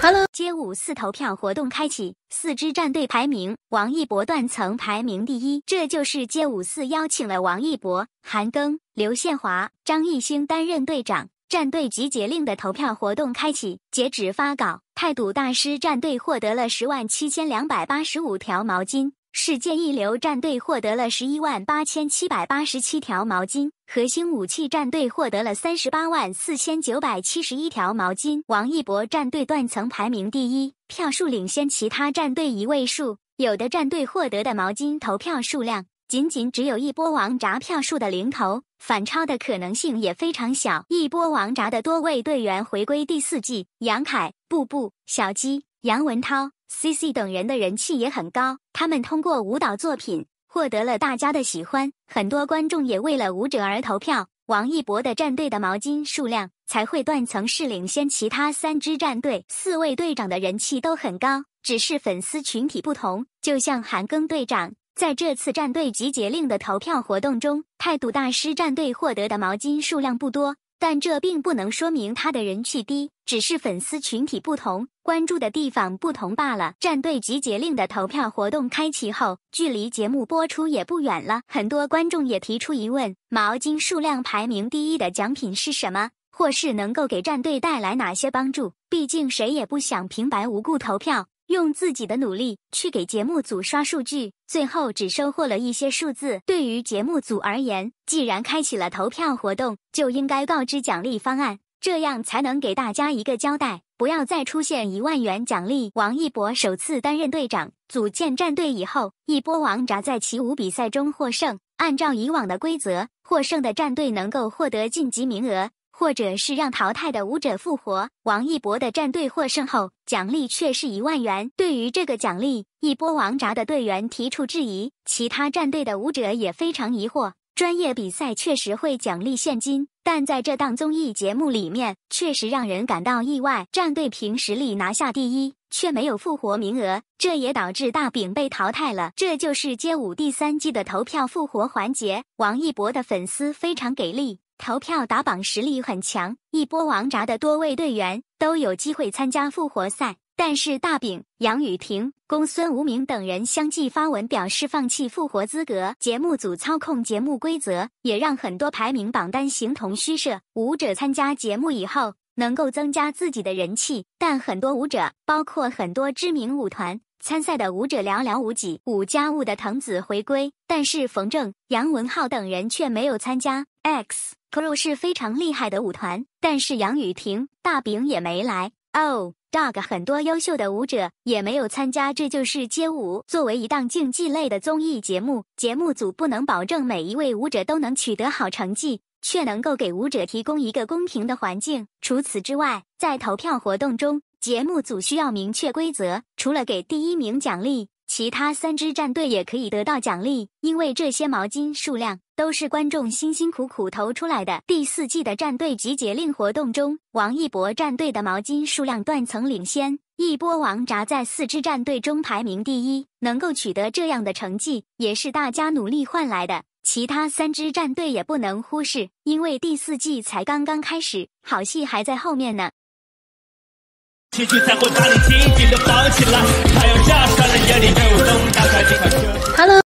Hello，街舞四投票活动开启，四支战队排名，王一博断层排名第一。这就是街舞四邀请了王一博、韩庚、刘宪华、张艺兴担任队长。战队集结令的投票活动开启，截止发稿，态度大师战队获得了十万七千两百八十五条毛巾。世界一流战队获得了十一万八千七百八十七条毛巾，核心武器战队获得了三十八万四千九百七十一条毛巾。王一博战队断层排名第一，票数领先其他战队一位数。有的战队获得的毛巾投票数量，仅仅只有一波王炸票数的零头，反超的可能性也非常小。一波王炸的多位队员回归第四季：杨凯、布布、小鸡、杨文涛、C C 等人的人气也很高，他们通过舞蹈作品获得了大家的喜欢，很多观众也为了舞者而投票。王一博的战队的毛巾数量才会断层式领先其他三支战队，四位队长的人气都很高，只是粉丝群体不同。就像韩庚队长，在这次战队集结令的投票活动中，态度大师战队获得的毛巾数量不多。但这并不能说明他的人气低，只是粉丝群体不同、关注的地方不同罢了。战队集结令的投票活动开启后，距离节目播出也不远了，很多观众也提出疑问：毛巾数量排名第一的奖品是什么？或是能够给战队带来哪些帮助？毕竟谁也不想平白无故投票。用自己的努力去给节目组刷数据，最后只收获了一些数字。对于节目组而言，既然开启了投票活动，就应该告知奖励方案，这样才能给大家一个交代。不要再出现一万元奖励。王一博首次担任队长，组建战队以后，一波王炸在齐舞比赛中获胜。按照以往的规则，获胜的战队能够获得晋级名额，或者是让淘汰的舞者复活。王一博的战队获胜后。奖励却是一万元。对于这个奖励，一波王炸的队员提出质疑，其他战队的舞者也非常疑惑。专业比赛确实会奖励现金，但在这档综艺节目里面，确实让人感到意外。战队凭实力拿下第一，却没有复活名额，这也导致大饼被淘汰了。这就是街舞第三季的投票复活环节。王一博的粉丝非常给力。投票打榜实力很强，一波王炸的多位队员都有机会参加复活赛。但是大饼、杨雨婷、公孙无名等人相继发文表示放弃复活资格。节目组操控节目规则，也让很多排名榜单形同虚设。舞者参加节目以后，能够增加自己的人气，但很多舞者，包括很多知名舞团。参赛的舞者寥寥无几，五加五的藤子回归，但是冯正、杨文浩等人却没有参加。X c r e w 是非常厉害的舞团，但是杨雨婷、大饼也没来。Oh Dog 很多优秀的舞者也没有参加。这就是街舞作为一档竞技类的综艺节目，节目组不能保证每一位舞者都能取得好成绩，却能够给舞者提供一个公平的环境。除此之外，在投票活动中。节目组需要明确规则，除了给第一名奖励，其他三支战队也可以得到奖励，因为这些毛巾数量都是观众辛辛苦苦投出来的。第四季的战队集结令活动中，王一博战队的毛巾数量断层领先，一波王炸在四支战队中排名第一，能够取得这样的成绩，也是大家努力换来的。其他三支战队也不能忽视，因为第四季才刚刚开始，好戏还在后面呢。情绪才会把你紧紧地绑起来。太阳下山了，夜里又舞打开警报声。Hello。